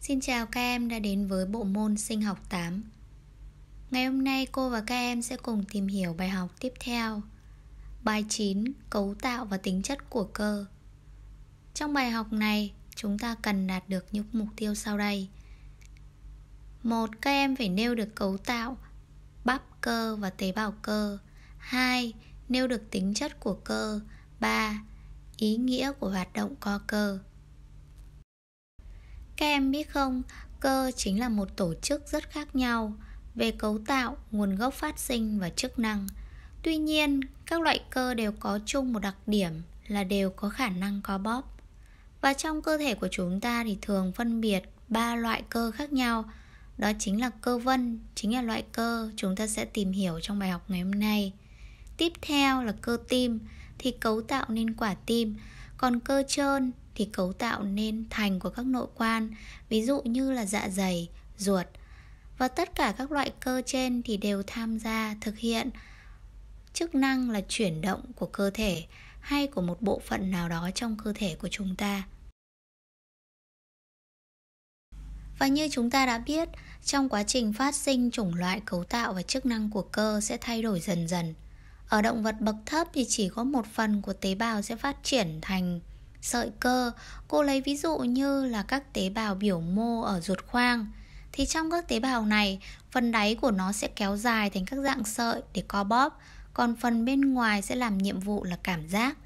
Xin chào các em đã đến với bộ môn sinh học 8 Ngày hôm nay cô và các em sẽ cùng tìm hiểu bài học tiếp theo Bài 9 Cấu tạo và tính chất của cơ Trong bài học này chúng ta cần đạt được những mục tiêu sau đây một Các em phải nêu được cấu tạo bắp cơ và tế bào cơ 2. Nêu được tính chất của cơ 3. Ý nghĩa của hoạt động co cơ các em biết không, cơ chính là một tổ chức rất khác nhau về cấu tạo, nguồn gốc phát sinh và chức năng. Tuy nhiên, các loại cơ đều có chung một đặc điểm là đều có khả năng co bóp. Và trong cơ thể của chúng ta thì thường phân biệt ba loại cơ khác nhau. Đó chính là cơ vân, chính là loại cơ chúng ta sẽ tìm hiểu trong bài học ngày hôm nay. Tiếp theo là cơ tim thì cấu tạo nên quả tim, còn cơ trơn thì cấu tạo nên thành của các nội quan, ví dụ như là dạ dày, ruột. Và tất cả các loại cơ trên thì đều tham gia thực hiện chức năng là chuyển động của cơ thể hay của một bộ phận nào đó trong cơ thể của chúng ta. Và như chúng ta đã biết, trong quá trình phát sinh chủng loại cấu tạo và chức năng của cơ sẽ thay đổi dần dần. Ở động vật bậc thấp thì chỉ có một phần của tế bào sẽ phát triển thành sợi cơ cô lấy ví dụ như là các tế bào biểu mô ở ruột khoang thì trong các tế bào này phần đáy của nó sẽ kéo dài thành các dạng sợi để co bóp còn phần bên ngoài sẽ làm nhiệm vụ là cảm giác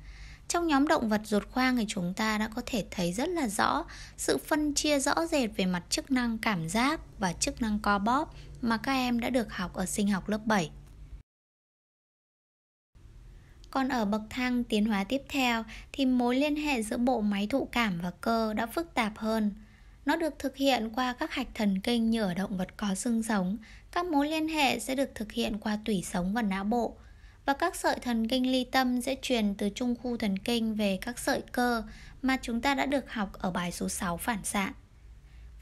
trong nhóm động vật ruột khoang thì chúng ta đã có thể thấy rất là rõ sự phân chia rõ rệt về mặt chức năng cảm giác và chức năng co bóp mà các em đã được học ở sinh học lớp 7. Còn ở bậc thang tiến hóa tiếp theo thì mối liên hệ giữa bộ máy thụ cảm và cơ đã phức tạp hơn. Nó được thực hiện qua các hạch thần kinh như ở động vật có xương sống, các mối liên hệ sẽ được thực hiện qua tủy sống và não bộ và các sợi thần kinh ly tâm sẽ truyền từ trung khu thần kinh về các sợi cơ mà chúng ta đã được học ở bài số 6 phản xạ.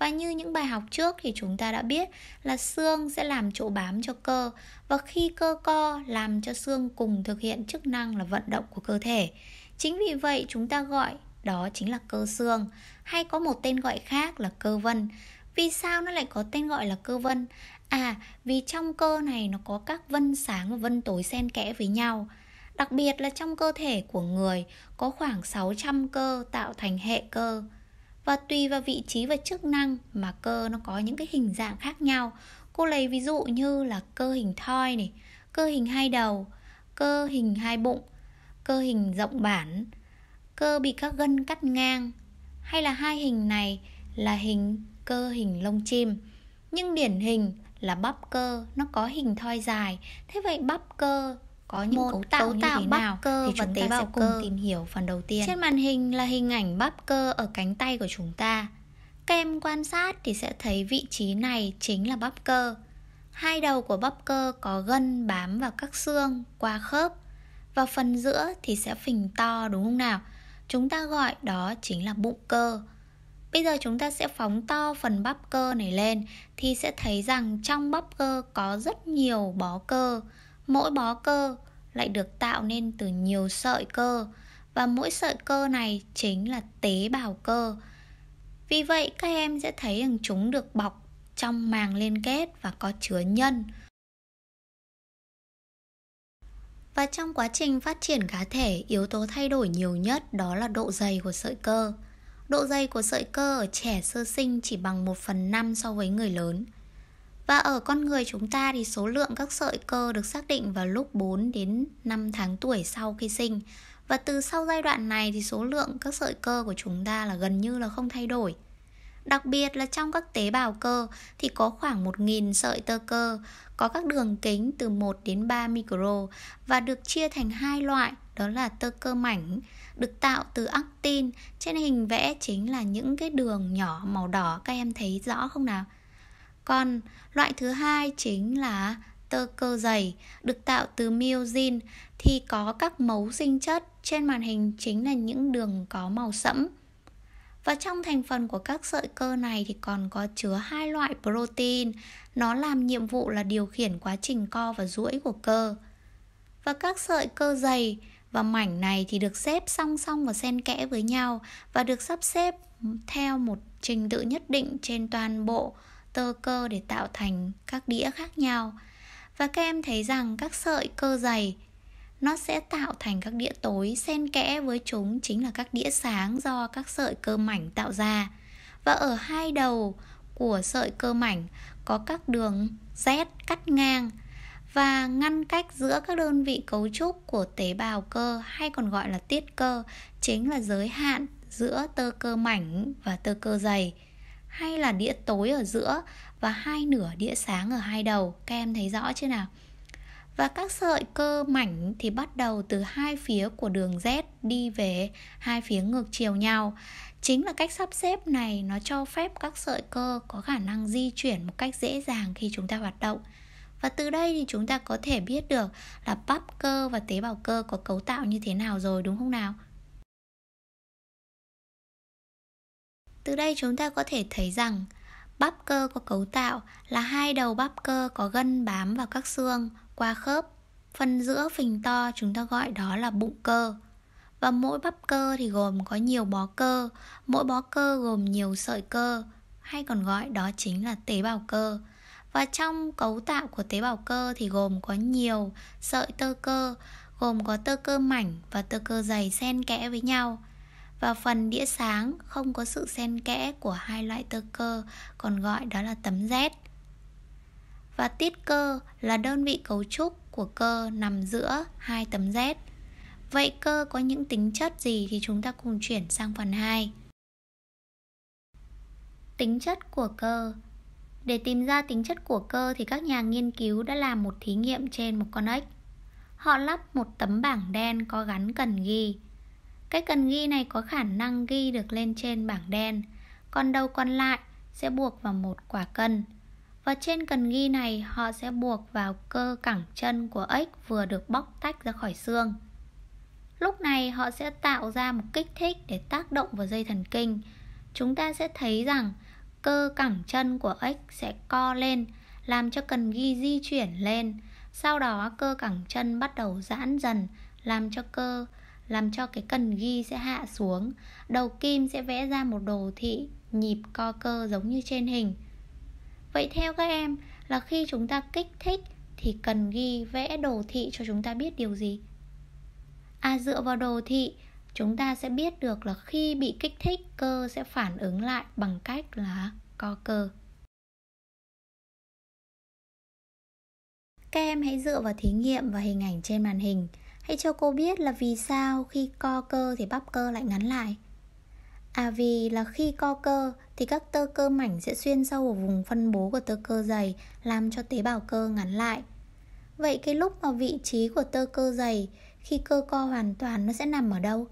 Và như những bài học trước thì chúng ta đã biết là xương sẽ làm chỗ bám cho cơ và khi cơ co làm cho xương cùng thực hiện chức năng là vận động của cơ thể. Chính vì vậy chúng ta gọi đó chính là cơ xương hay có một tên gọi khác là cơ vân. Vì sao nó lại có tên gọi là cơ vân? À, vì trong cơ này nó có các vân sáng và vân tối xen kẽ với nhau. Đặc biệt là trong cơ thể của người có khoảng 600 cơ tạo thành hệ cơ và tùy vào vị trí và chức năng mà cơ nó có những cái hình dạng khác nhau cô lấy ví dụ như là cơ hình thoi này cơ hình hai đầu cơ hình hai bụng cơ hình rộng bản cơ bị các gân cắt ngang hay là hai hình này là hình cơ hình lông chim nhưng điển hình là bắp cơ nó có hình thoi dài thế vậy bắp cơ có những một, cấu tạo, cấu tạo như thế bắp nào cơ thì chúng tế ta bào sẽ cùng tìm hiểu phần đầu tiên. Trên màn hình là hình ảnh bắp cơ ở cánh tay của chúng ta. Các em quan sát thì sẽ thấy vị trí này chính là bắp cơ. Hai đầu của bắp cơ có gân bám vào các xương qua khớp và phần giữa thì sẽ phình to đúng không nào? Chúng ta gọi đó chính là bụng cơ. Bây giờ chúng ta sẽ phóng to phần bắp cơ này lên thì sẽ thấy rằng trong bắp cơ có rất nhiều bó cơ Mỗi bó cơ lại được tạo nên từ nhiều sợi cơ và mỗi sợi cơ này chính là tế bào cơ. Vì vậy các em sẽ thấy rằng chúng được bọc trong màng liên kết và có chứa nhân. Và trong quá trình phát triển cá thể, yếu tố thay đổi nhiều nhất đó là độ dày của sợi cơ. Độ dày của sợi cơ ở trẻ sơ sinh chỉ bằng một phần năm so với người lớn. Và ở con người chúng ta thì số lượng các sợi cơ được xác định vào lúc 4 đến 5 tháng tuổi sau khi sinh. Và từ sau giai đoạn này thì số lượng các sợi cơ của chúng ta là gần như là không thay đổi. Đặc biệt là trong các tế bào cơ thì có khoảng 1.000 sợi tơ cơ, có các đường kính từ 1 đến 3 micro và được chia thành hai loại, đó là tơ cơ mảnh được tạo từ actin. Trên hình vẽ chính là những cái đường nhỏ màu đỏ các em thấy rõ không nào? con. Loại thứ hai chính là tơ cơ dày được tạo từ myosin thì có các mấu sinh chất trên màn hình chính là những đường có màu sẫm. Và trong thành phần của các sợi cơ này thì còn có chứa hai loại protein, nó làm nhiệm vụ là điều khiển quá trình co và duỗi của cơ. Và các sợi cơ dày và mảnh này thì được xếp song song và xen kẽ với nhau và được sắp xếp theo một trình tự nhất định trên toàn bộ tơ cơ để tạo thành các đĩa khác nhau và các em thấy rằng các sợi cơ dày nó sẽ tạo thành các đĩa tối xen kẽ với chúng chính là các đĩa sáng do các sợi cơ mảnh tạo ra và ở hai đầu của sợi cơ mảnh có các đường Z cắt ngang và ngăn cách giữa các đơn vị cấu trúc của tế bào cơ hay còn gọi là tiết cơ chính là giới hạn giữa tơ cơ mảnh và tơ cơ dày hay là đĩa tối ở giữa và hai nửa đĩa sáng ở hai đầu các em thấy rõ chưa nào và các sợi cơ mảnh thì bắt đầu từ hai phía của đường Z đi về hai phía ngược chiều nhau. Chính là cách sắp xếp này nó cho phép các sợi cơ có khả năng di chuyển một cách dễ dàng khi chúng ta hoạt động. Và từ đây thì chúng ta có thể biết được là bắp cơ và tế bào cơ có cấu tạo như thế nào rồi đúng không nào? Từ đây chúng ta có thể thấy rằng bắp cơ có cấu tạo là hai đầu bắp cơ có gân bám vào các xương qua khớp. Phần giữa phình to chúng ta gọi đó là bụng cơ. Và mỗi bắp cơ thì gồm có nhiều bó cơ, mỗi bó cơ gồm nhiều sợi cơ, hay còn gọi đó chính là tế bào cơ. Và trong cấu tạo của tế bào cơ thì gồm có nhiều sợi tơ cơ, gồm có tơ cơ mảnh và tơ cơ dày xen kẽ với nhau. Và phần đĩa sáng không có sự xen kẽ của hai loại tơ cơ, còn gọi đó là tấm Z. Và tiết cơ là đơn vị cấu trúc của cơ nằm giữa hai tấm Z. Vậy cơ có những tính chất gì thì chúng ta cùng chuyển sang phần 2. Tính chất của cơ Để tìm ra tính chất của cơ thì các nhà nghiên cứu đã làm một thí nghiệm trên một con ếch. Họ lắp một tấm bảng đen có gắn cần ghi cái cần ghi này có khả năng ghi được lên trên bảng đen Còn đầu còn lại sẽ buộc vào một quả cân Và trên cần ghi này họ sẽ buộc vào cơ cẳng chân của ếch vừa được bóc tách ra khỏi xương Lúc này họ sẽ tạo ra một kích thích để tác động vào dây thần kinh Chúng ta sẽ thấy rằng cơ cẳng chân của ếch sẽ co lên Làm cho cần ghi di chuyển lên Sau đó cơ cẳng chân bắt đầu giãn dần Làm cho cơ làm cho cái cần ghi sẽ hạ xuống đầu kim sẽ vẽ ra một đồ thị nhịp co cơ giống như trên hình vậy theo các em là khi chúng ta kích thích thì cần ghi vẽ đồ thị cho chúng ta biết điều gì à dựa vào đồ thị chúng ta sẽ biết được là khi bị kích thích cơ sẽ phản ứng lại bằng cách là co cơ các em hãy dựa vào thí nghiệm và hình ảnh trên màn hình Hãy cho cô biết là vì sao khi co cơ thì bắp cơ lại ngắn lại À vì là khi co cơ thì các tơ cơ mảnh sẽ xuyên sâu ở vùng phân bố của tơ cơ dày làm cho tế bào cơ ngắn lại. Vậy cái lúc mà vị trí của tơ cơ dày khi cơ co hoàn toàn nó sẽ nằm ở đâu?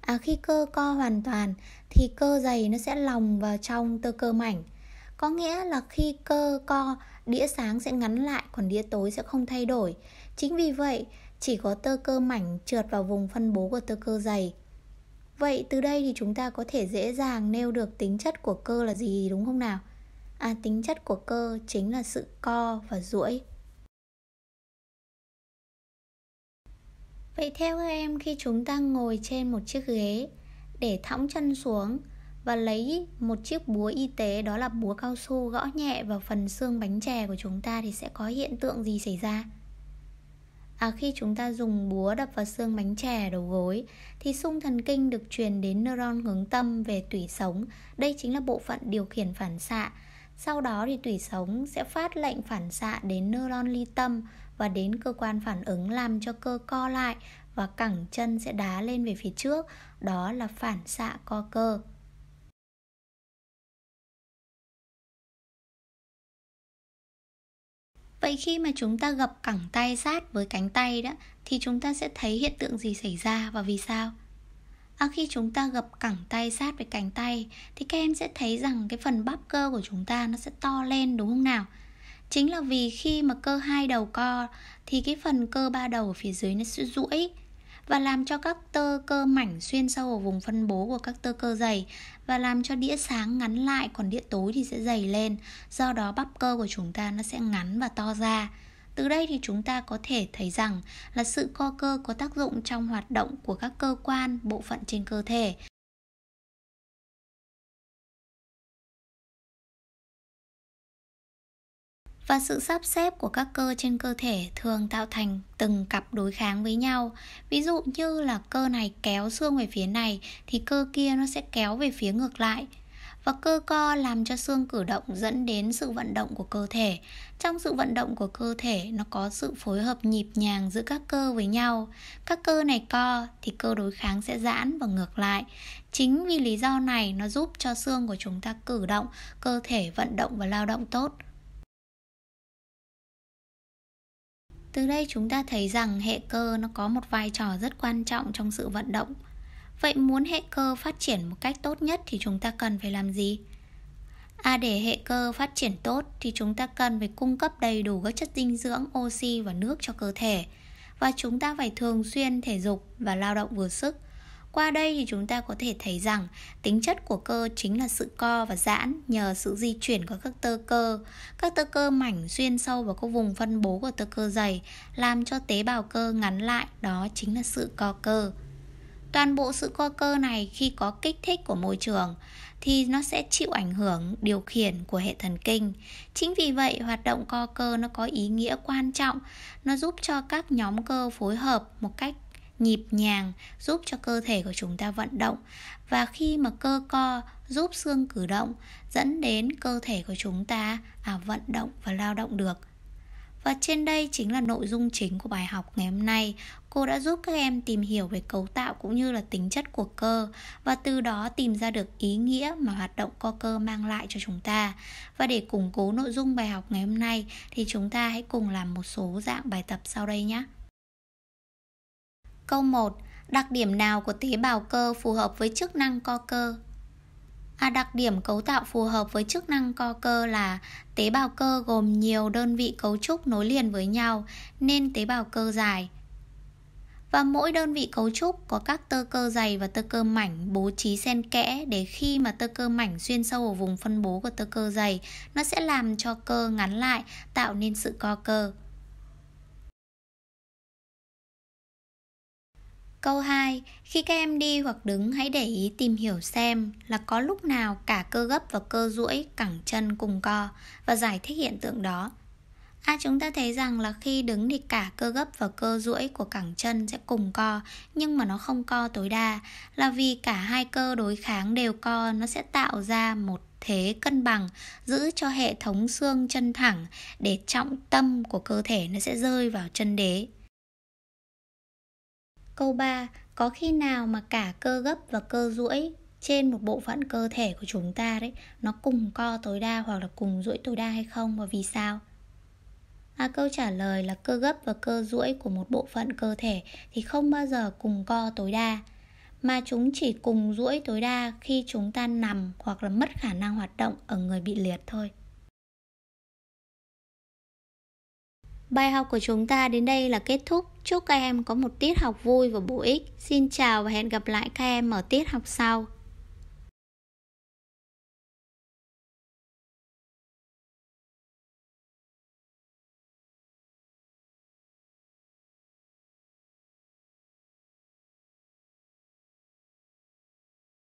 À khi cơ co hoàn toàn thì cơ dày nó sẽ lòng vào trong tơ cơ mảnh. Có nghĩa là khi cơ co, đĩa sáng sẽ ngắn lại còn đĩa tối sẽ không thay đổi. Chính vì vậy, chỉ có tơ cơ mảnh trượt vào vùng phân bố của tơ cơ dày. Vậy từ đây thì chúng ta có thể dễ dàng nêu được tính chất của cơ là gì đúng không nào? À, tính chất của cơ chính là sự co và duỗi. Vậy theo các em khi chúng ta ngồi trên một chiếc ghế để thõng chân xuống và lấy một chiếc búa y tế đó là búa cao su gõ nhẹ vào phần xương bánh chè của chúng ta thì sẽ có hiện tượng gì xảy ra? à, khi chúng ta dùng búa đập vào xương bánh chè đầu gối thì xung thần kinh được truyền đến neuron hướng tâm về tủy sống đây chính là bộ phận điều khiển phản xạ sau đó thì tủy sống sẽ phát lệnh phản xạ đến neuron ly tâm và đến cơ quan phản ứng làm cho cơ co lại và cẳng chân sẽ đá lên về phía trước đó là phản xạ co cơ vậy khi mà chúng ta gập cẳng tay sát với cánh tay đó thì chúng ta sẽ thấy hiện tượng gì xảy ra và vì sao à, khi chúng ta gập cẳng tay sát với cánh tay thì các em sẽ thấy rằng cái phần bắp cơ của chúng ta nó sẽ to lên đúng không nào chính là vì khi mà cơ hai đầu co thì cái phần cơ ba đầu ở phía dưới nó sẽ duỗi và làm cho các tơ cơ mảnh xuyên sâu ở vùng phân bố của các tơ cơ dày và làm cho đĩa sáng ngắn lại còn đĩa tối thì sẽ dày lên do đó bắp cơ của chúng ta nó sẽ ngắn và to ra từ đây thì chúng ta có thể thấy rằng là sự co cơ có tác dụng trong hoạt động của các cơ quan, bộ phận trên cơ thể và sự sắp xếp của các cơ trên cơ thể thường tạo thành từng cặp đối kháng với nhau ví dụ như là cơ này kéo xương về phía này thì cơ kia nó sẽ kéo về phía ngược lại và cơ co làm cho xương cử động dẫn đến sự vận động của cơ thể trong sự vận động của cơ thể nó có sự phối hợp nhịp nhàng giữa các cơ với nhau các cơ này co thì cơ đối kháng sẽ giãn và ngược lại chính vì lý do này nó giúp cho xương của chúng ta cử động cơ thể vận động và lao động tốt Từ đây chúng ta thấy rằng hệ cơ nó có một vai trò rất quan trọng trong sự vận động. Vậy muốn hệ cơ phát triển một cách tốt nhất thì chúng ta cần phải làm gì? À để hệ cơ phát triển tốt thì chúng ta cần phải cung cấp đầy đủ các chất dinh dưỡng, oxy và nước cho cơ thể và chúng ta phải thường xuyên thể dục và lao động vừa sức qua đây thì chúng ta có thể thấy rằng tính chất của cơ chính là sự co và giãn nhờ sự di chuyển của các tơ cơ. Các tơ cơ mảnh xuyên sâu vào các vùng phân bố của tơ cơ dày làm cho tế bào cơ ngắn lại, đó chính là sự co cơ. Toàn bộ sự co cơ này khi có kích thích của môi trường thì nó sẽ chịu ảnh hưởng điều khiển của hệ thần kinh. Chính vì vậy, hoạt động co cơ nó có ý nghĩa quan trọng, nó giúp cho các nhóm cơ phối hợp một cách nhịp nhàng giúp cho cơ thể của chúng ta vận động và khi mà cơ co giúp xương cử động dẫn đến cơ thể của chúng ta à, vận động và lao động được và trên đây chính là nội dung chính của bài học ngày hôm nay cô đã giúp các em tìm hiểu về cấu tạo cũng như là tính chất của cơ và từ đó tìm ra được ý nghĩa mà hoạt động co cơ mang lại cho chúng ta và để củng cố nội dung bài học ngày hôm nay thì chúng ta hãy cùng làm một số dạng bài tập sau đây nhé Câu 1. Đặc điểm nào của tế bào cơ phù hợp với chức năng co cơ? À, đặc điểm cấu tạo phù hợp với chức năng co cơ là tế bào cơ gồm nhiều đơn vị cấu trúc nối liền với nhau nên tế bào cơ dài. Và mỗi đơn vị cấu trúc có các tơ cơ dày và tơ cơ mảnh bố trí xen kẽ để khi mà tơ cơ mảnh xuyên sâu ở vùng phân bố của tơ cơ dày, nó sẽ làm cho cơ ngắn lại, tạo nên sự co cơ. Câu 2, khi các em đi hoặc đứng hãy để ý tìm hiểu xem là có lúc nào cả cơ gấp và cơ duỗi cẳng chân cùng co và giải thích hiện tượng đó. À chúng ta thấy rằng là khi đứng thì cả cơ gấp và cơ duỗi của cẳng chân sẽ cùng co nhưng mà nó không co tối đa là vì cả hai cơ đối kháng đều co nó sẽ tạo ra một thế cân bằng giữ cho hệ thống xương chân thẳng để trọng tâm của cơ thể nó sẽ rơi vào chân đế Câu 3, có khi nào mà cả cơ gấp và cơ duỗi trên một bộ phận cơ thể của chúng ta đấy nó cùng co tối đa hoặc là cùng duỗi tối đa hay không và vì sao? À, câu trả lời là cơ gấp và cơ duỗi của một bộ phận cơ thể thì không bao giờ cùng co tối đa mà chúng chỉ cùng duỗi tối đa khi chúng ta nằm hoặc là mất khả năng hoạt động ở người bị liệt thôi Bài học của chúng ta đến đây là kết thúc. Chúc các em có một tiết học vui và bổ ích. Xin chào và hẹn gặp lại các em ở tiết học sau.